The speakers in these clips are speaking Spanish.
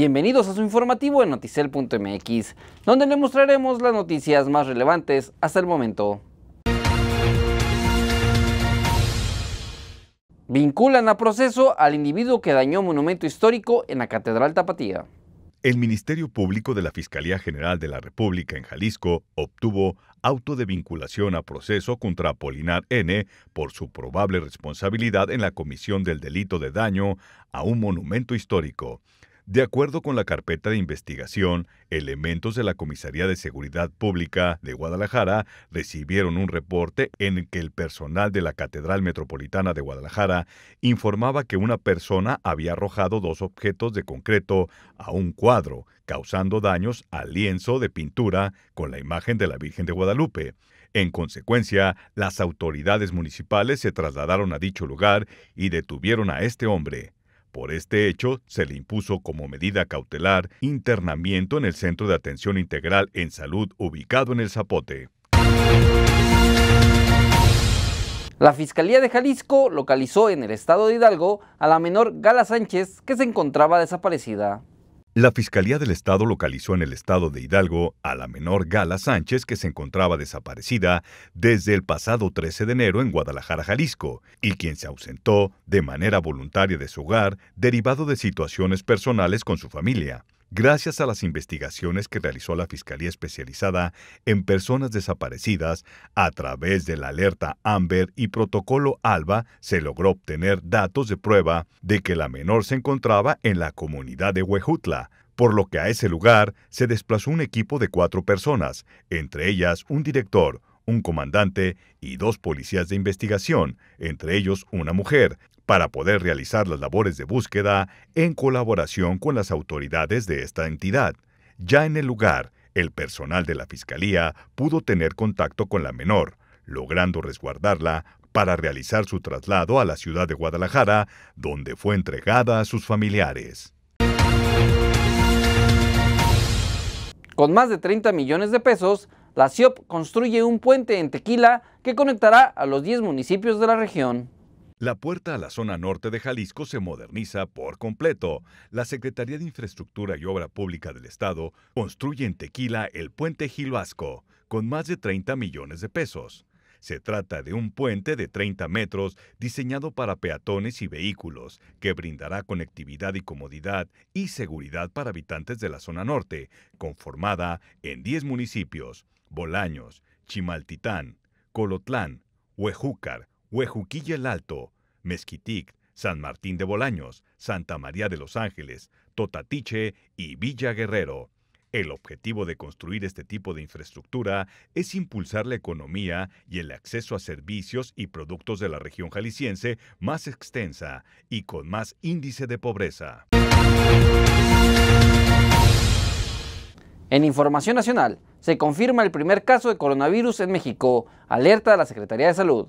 Bienvenidos a su informativo en noticel.mx, donde le mostraremos las noticias más relevantes hasta el momento. Vinculan a proceso al individuo que dañó monumento histórico en la Catedral Tapatía. El Ministerio Público de la Fiscalía General de la República en Jalisco obtuvo auto de vinculación a proceso contra Apolinar N por su probable responsabilidad en la comisión del delito de daño a un monumento histórico. De acuerdo con la carpeta de investigación, elementos de la Comisaría de Seguridad Pública de Guadalajara recibieron un reporte en el que el personal de la Catedral Metropolitana de Guadalajara informaba que una persona había arrojado dos objetos de concreto a un cuadro, causando daños al lienzo de pintura con la imagen de la Virgen de Guadalupe. En consecuencia, las autoridades municipales se trasladaron a dicho lugar y detuvieron a este hombre. Por este hecho, se le impuso como medida cautelar internamiento en el Centro de Atención Integral en Salud ubicado en el Zapote. La Fiscalía de Jalisco localizó en el estado de Hidalgo a la menor Gala Sánchez que se encontraba desaparecida. La Fiscalía del Estado localizó en el estado de Hidalgo a la menor Gala Sánchez que se encontraba desaparecida desde el pasado 13 de enero en Guadalajara, Jalisco, y quien se ausentó de manera voluntaria de su hogar derivado de situaciones personales con su familia gracias a las investigaciones que realizó la Fiscalía Especializada en Personas Desaparecidas, a través de la alerta Amber y protocolo ALBA, se logró obtener datos de prueba de que la menor se encontraba en la comunidad de Huejutla, por lo que a ese lugar se desplazó un equipo de cuatro personas, entre ellas un director, un comandante y dos policías de investigación, entre ellos una mujer, para poder realizar las labores de búsqueda en colaboración con las autoridades de esta entidad. Ya en el lugar, el personal de la Fiscalía pudo tener contacto con la menor, logrando resguardarla para realizar su traslado a la ciudad de Guadalajara, donde fue entregada a sus familiares. Con más de 30 millones de pesos, la siop construye un puente en Tequila que conectará a los 10 municipios de la región. La puerta a la zona norte de Jalisco se moderniza por completo. La Secretaría de Infraestructura y Obra Pública del Estado construye en Tequila el puente Gilvasco, con más de 30 millones de pesos. Se trata de un puente de 30 metros diseñado para peatones y vehículos, que brindará conectividad y comodidad y seguridad para habitantes de la zona norte, conformada en 10 municipios, Bolaños, Chimaltitán, Colotlán, Huejúcar, Huejuquilla el Alto, Mezquitic, San Martín de Bolaños, Santa María de los Ángeles, Totatiche y Villa Guerrero. El objetivo de construir este tipo de infraestructura es impulsar la economía y el acceso a servicios y productos de la región jalisciense más extensa y con más índice de pobreza. En Información Nacional, se confirma el primer caso de coronavirus en México, alerta a la Secretaría de Salud.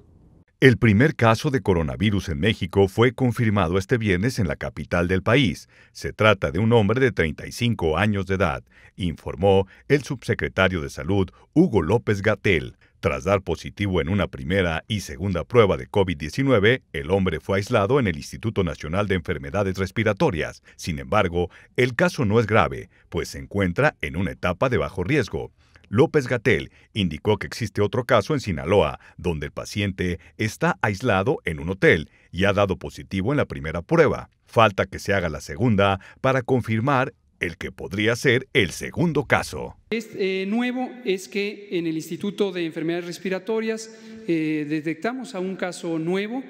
El primer caso de coronavirus en México fue confirmado este viernes en la capital del país. Se trata de un hombre de 35 años de edad, informó el subsecretario de Salud Hugo López Gatel. Tras dar positivo en una primera y segunda prueba de COVID-19, el hombre fue aislado en el Instituto Nacional de Enfermedades Respiratorias. Sin embargo, el caso no es grave, pues se encuentra en una etapa de bajo riesgo. López Gatel indicó que existe otro caso en Sinaloa, donde el paciente está aislado en un hotel y ha dado positivo en la primera prueba. Falta que se haga la segunda para confirmar el que podría ser el segundo caso. Es eh, nuevo es que en el Instituto de Enfermedades Respiratorias eh, detectamos a un caso nuevo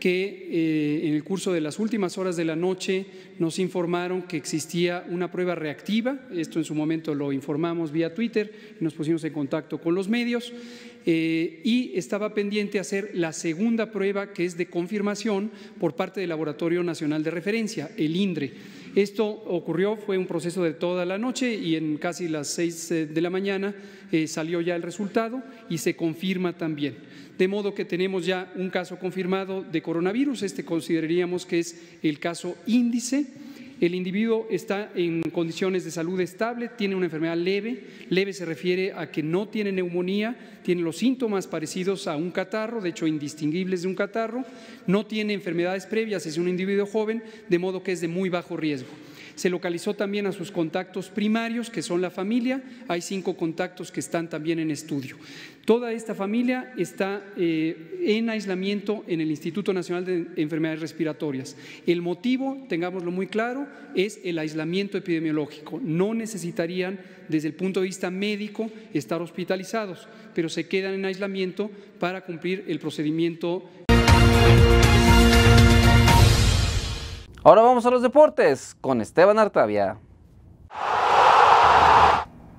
que eh, en el curso de las últimas horas de la noche nos informaron que existía una prueba reactiva, esto en su momento lo informamos vía Twitter, nos pusimos en contacto con los medios eh, y estaba pendiente hacer la segunda prueba que es de confirmación por parte del Laboratorio Nacional de Referencia, el INDRE. Esto ocurrió, fue un proceso de toda la noche y en casi las 6 eh, de la mañana eh, salió ya el resultado y se confirma también. De modo que tenemos ya un caso confirmado de coronavirus, este consideraríamos que es el caso índice el individuo está en condiciones de salud estable, tiene una enfermedad leve. Leve se refiere a que no tiene neumonía, tiene los síntomas parecidos a un catarro, de hecho indistinguibles de un catarro, no tiene enfermedades previas, es un individuo joven, de modo que es de muy bajo riesgo. Se localizó también a sus contactos primarios, que son la familia. Hay cinco contactos que están también en estudio. Toda esta familia está eh, en aislamiento en el Instituto Nacional de Enfermedades Respiratorias. El motivo, tengámoslo muy claro, es el aislamiento epidemiológico. No necesitarían, desde el punto de vista médico, estar hospitalizados, pero se quedan en aislamiento para cumplir el procedimiento. Ahora vamos a los deportes con Esteban Artavia.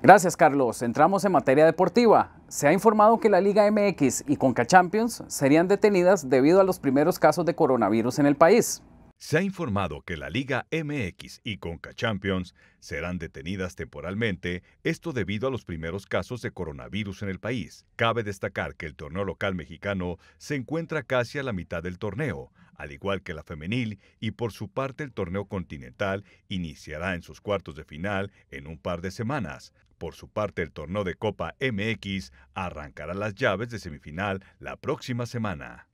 Gracias Carlos, entramos en materia deportiva. Se ha informado que la Liga MX y Conca Champions serían detenidas debido a los primeros casos de coronavirus en el país. Se ha informado que la Liga MX y Conca Champions serán detenidas temporalmente, esto debido a los primeros casos de coronavirus en el país. Cabe destacar que el torneo local mexicano se encuentra casi a la mitad del torneo, al igual que la femenil, y por su parte el torneo continental iniciará en sus cuartos de final en un par de semanas. Por su parte, el torneo de Copa MX arrancará las llaves de semifinal la próxima semana.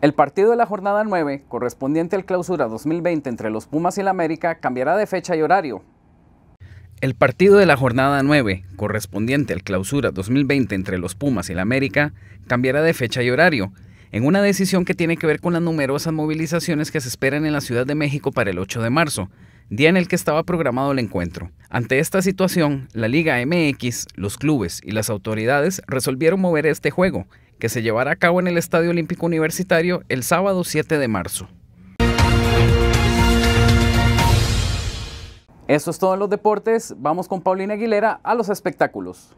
El partido de la jornada 9, correspondiente al clausura 2020 entre los Pumas y la América, cambiará de fecha y horario, el partido de la jornada 9, correspondiente al clausura 2020 entre los Pumas y la América, cambiará de fecha y horario, en una decisión que tiene que ver con las numerosas movilizaciones que se esperan en la Ciudad de México para el 8 de marzo, día en el que estaba programado el encuentro. Ante esta situación, la Liga MX, los clubes y las autoridades resolvieron mover este juego, que se llevará a cabo en el Estadio Olímpico Universitario el sábado 7 de marzo. Eso es todo en los deportes. Vamos con Paulina Aguilera a los espectáculos.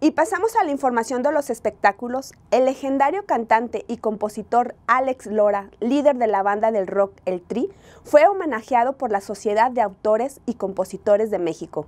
Y pasamos a la información de los espectáculos. El legendario cantante y compositor Alex Lora, líder de la banda del rock El Tri, fue homenajeado por la Sociedad de Autores y Compositores de México.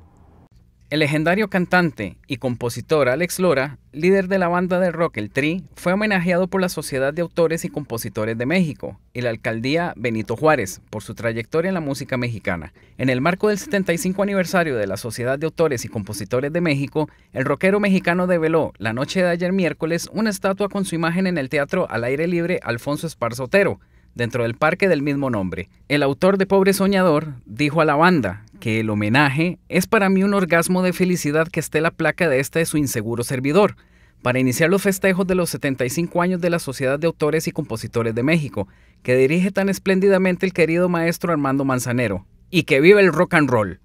El legendario cantante y compositor Alex Lora, líder de la banda de rock El Tri, fue homenajeado por la Sociedad de Autores y Compositores de México y la alcaldía Benito Juárez por su trayectoria en la música mexicana. En el marco del 75 aniversario de la Sociedad de Autores y Compositores de México, el rockero mexicano develó la noche de ayer miércoles una estatua con su imagen en el teatro al aire libre Alfonso Esparzotero, dentro del parque del mismo nombre. El autor de Pobre Soñador dijo a la banda que el homenaje es para mí un orgasmo de felicidad que esté la placa de este de su inseguro servidor, para iniciar los festejos de los 75 años de la Sociedad de Autores y Compositores de México, que dirige tan espléndidamente el querido maestro Armando Manzanero. Y que vive el rock and roll.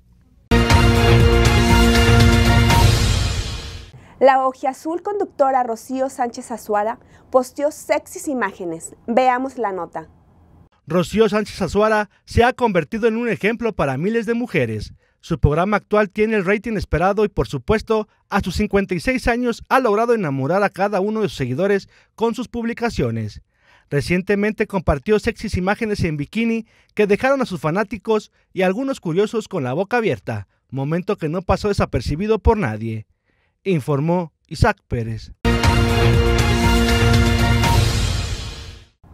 La azul conductora Rocío Sánchez Azuara posteó sexys imágenes. Veamos la nota. Rocío Sánchez Azuara se ha convertido en un ejemplo para miles de mujeres. Su programa actual tiene el rating esperado y por supuesto, a sus 56 años ha logrado enamorar a cada uno de sus seguidores con sus publicaciones. Recientemente compartió sexys imágenes en bikini que dejaron a sus fanáticos y algunos curiosos con la boca abierta, momento que no pasó desapercibido por nadie, informó Isaac Pérez.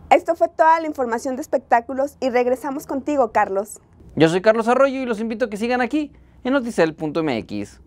Esto fue toda la información de espectáculos y regresamos contigo, Carlos. Yo soy Carlos Arroyo y los invito a que sigan aquí en noticel.mx.